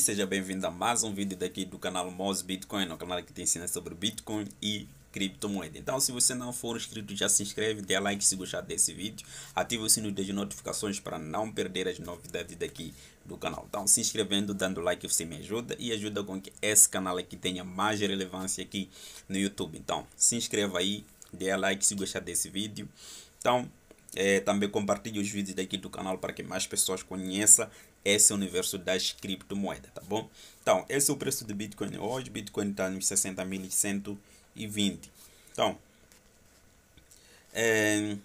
seja bem-vindo a mais um vídeo daqui do canal Moz Bitcoin, o canal que te ensina sobre Bitcoin e criptomoeda. Então, se você não for inscrito, já se inscreve, dê like se gostar desse vídeo, ative o sino de notificações para não perder as novidades daqui do canal. Então, se inscrevendo, dando like, você me ajuda e ajuda com que esse canal aqui tenha mais relevância aqui no YouTube. Então, se inscreva aí, dê like se gostar desse vídeo. Então, é, também compartilhe os vídeos daqui do canal para que mais pessoas conheçam esse é universo das criptomoedas, tá bom? Então, esse é o preço de Bitcoin hoje. Bitcoin está nos 60.120. Então, é,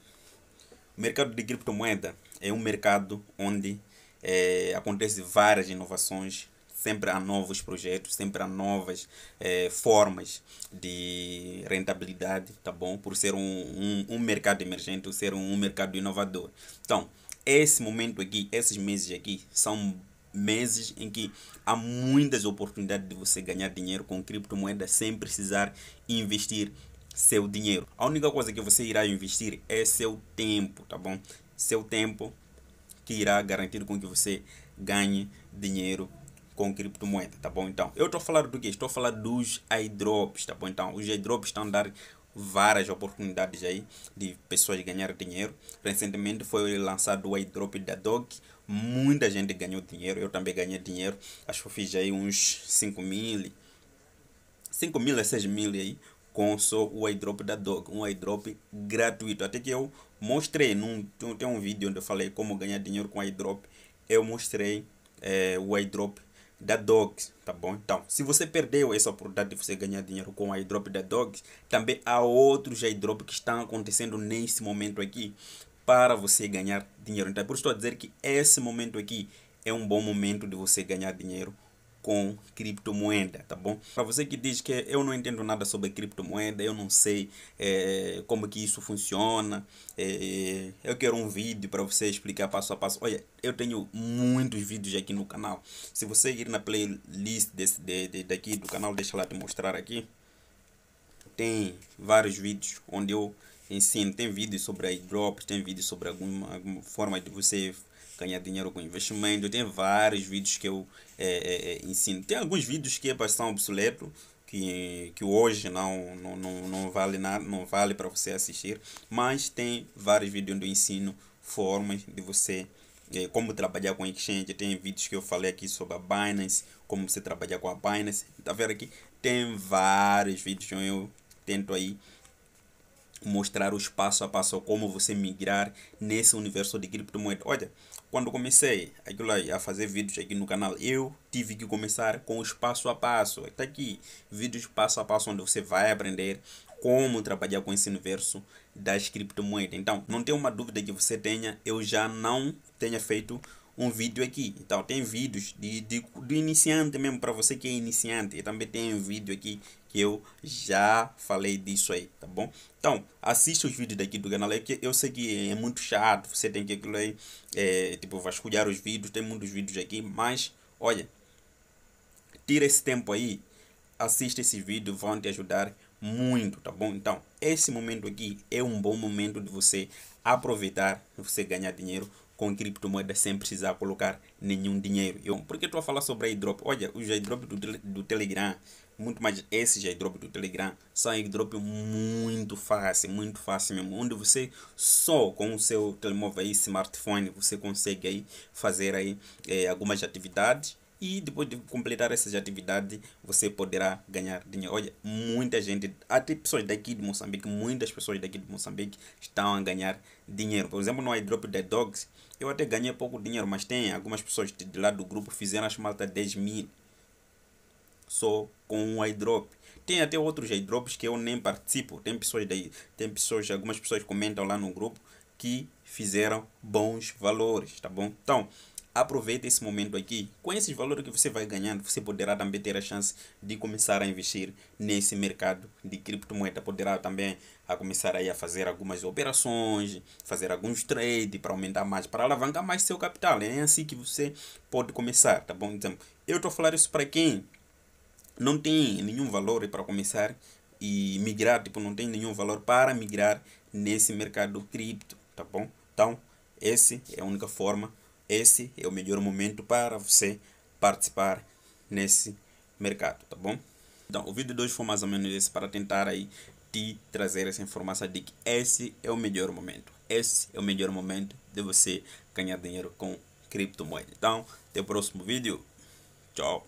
o mercado de criptomoeda é um mercado onde é, acontece várias inovações, sempre há novos projetos, sempre há novas é, formas de rentabilidade, tá bom? Por ser um, um, um mercado emergente, ser um, um mercado inovador. Então, esse momento aqui, esses meses aqui, são meses em que há muitas oportunidades de você ganhar dinheiro com criptomoedas sem precisar investir seu dinheiro. A única coisa que você irá investir é seu tempo, tá bom? Seu tempo que irá garantir com que você ganhe dinheiro com criptomoeda, tá bom? Então, eu estou falando do que? Estou falando dos airdrops, tá bom? Então, os airdrops estão várias oportunidades aí de pessoas ganhar dinheiro. Recentemente foi lançado o iDrop da Dog, muita gente ganhou dinheiro, eu também ganhei dinheiro, acho que eu fiz aí uns 5 mil, 5 mil a 6 mil aí com só o iDrop da Dog, um iDrop gratuito, até que eu mostrei, num, tem, um vídeo onde eu falei como ganhar dinheiro com iDrop, eu mostrei é, o iDrop da Dogs, tá bom? Então, se você perdeu essa oportunidade de você ganhar dinheiro com a drop da Dogs, também há outros drop que estão acontecendo nesse momento aqui para você ganhar dinheiro. Então, é por isso estou a dizer que esse momento aqui é um bom momento de você ganhar dinheiro com criptomoeda, tá bom? Para você que diz que eu não entendo nada sobre criptomoeda, eu não sei é, como que isso funciona, é, eu quero um vídeo para você explicar passo a passo. Olha, eu tenho muitos vídeos aqui no canal. Se você ir na playlist desse, de, de, daqui do canal, deixa lá te mostrar aqui. Tem vários vídeos onde eu ensino. Tem vídeos sobre airdrops, tem vídeos sobre alguma, alguma forma de você ganhar dinheiro com investimento. Tem vários vídeos que eu é, é, é ensino. Tem alguns vídeos que é são obsoleto que, que hoje não, não, não, não vale nada, não vale para você assistir, mas tem vários vídeos onde eu ensino formas de você é, como trabalhar com exchange, tem vídeos que eu falei aqui sobre a Binance, como você trabalhar com a Binance, tá vendo aqui? Tem vários vídeos onde então eu tento aí mostrar o passo a passo como você migrar nesse universo de criptomoeda. Olha, quando comecei aquilo aí, a fazer vídeos aqui no canal, eu tive que começar com o passo a passo. Até tá aqui, vídeos passo a passo onde você vai aprender como trabalhar com esse universo das criptomoedas. Então, não tem uma dúvida que você tenha, eu já não tenha feito um vídeo aqui. Então tem vídeos de, de, iniciante mesmo, para você que é iniciante. Eu também tem um vídeo aqui que eu já falei disso aí, tá bom? Então, assista os vídeos daqui do canal, que eu sei que é muito chato, você tem que aquilo aí, é, tipo, vasculhar os vídeos, tem muitos vídeos aqui, mas, olha, tira esse tempo aí, assista esse vídeo, vão te ajudar muito, tá bom? Então, esse momento aqui é um bom momento de você aproveitar, você ganhar dinheiro com criptomoedas sem precisar colocar nenhum dinheiro. Eu, porque estou a falar sobre airdrop? Olha, os airdrop do, do Telegram, muito mais esses airdrop do Telegram, são airdrop muito fácil, muito fácil mesmo, onde você só com o seu telemóvel e smartphone, você consegue aí fazer aí eh, algumas atividades e depois de completar essas atividades você poderá ganhar dinheiro. Olha, muita gente, até pessoas daqui de Moçambique, muitas pessoas daqui de Moçambique estão a ganhar dinheiro. Por exemplo, no iDrop The Dogs, eu até ganhei pouco dinheiro, mas tem algumas pessoas de lá do grupo fizeram as malta 10 mil só com um iDrop. Tem até outros iDrops que eu nem participo. Tem pessoas daí, tem pessoas, algumas pessoas comentam lá no grupo que fizeram bons valores, tá bom? Então, aproveita esse momento aqui. Com esses valores que você vai ganhando, você poderá também ter a chance de começar a investir nesse mercado de criptomoeda. Poderá também a começar aí a fazer algumas operações, fazer alguns trades para aumentar mais, para alavancar mais seu capital. É assim que você pode começar, tá bom? Então, eu estou a falar isso para quem não tem nenhum valor para começar e migrar, tipo, não tem nenhum valor para migrar nesse mercado cripto, tá bom? Então, essa é a única forma esse é o melhor momento para você participar nesse mercado, tá bom? Então, o vídeo de hoje foi mais ou menos esse para tentar aí te trazer essa informação de que esse é o melhor momento. Esse é o melhor momento de você ganhar dinheiro com criptomoeda. Então, até o próximo vídeo. Tchau.